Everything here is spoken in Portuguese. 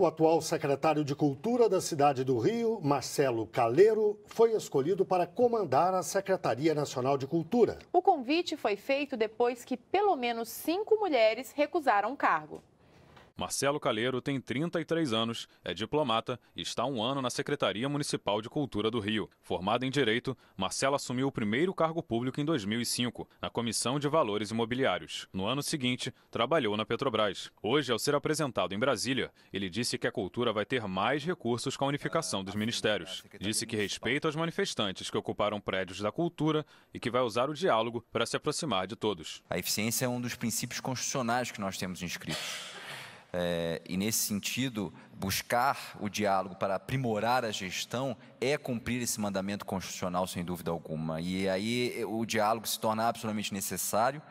O atual secretário de Cultura da cidade do Rio, Marcelo Caleiro, foi escolhido para comandar a Secretaria Nacional de Cultura. O convite foi feito depois que pelo menos cinco mulheres recusaram o cargo. Marcelo Calheiro tem 33 anos, é diplomata e está há um ano na Secretaria Municipal de Cultura do Rio. Formado em Direito, Marcelo assumiu o primeiro cargo público em 2005, na Comissão de Valores Imobiliários. No ano seguinte, trabalhou na Petrobras. Hoje, ao ser apresentado em Brasília, ele disse que a cultura vai ter mais recursos com a unificação dos ministérios. Disse que respeita os manifestantes que ocuparam prédios da cultura e que vai usar o diálogo para se aproximar de todos. A eficiência é um dos princípios constitucionais que nós temos inscritos. É, e nesse sentido, buscar o diálogo para aprimorar a gestão é cumprir esse mandamento constitucional, sem dúvida alguma. E aí o diálogo se torna absolutamente necessário.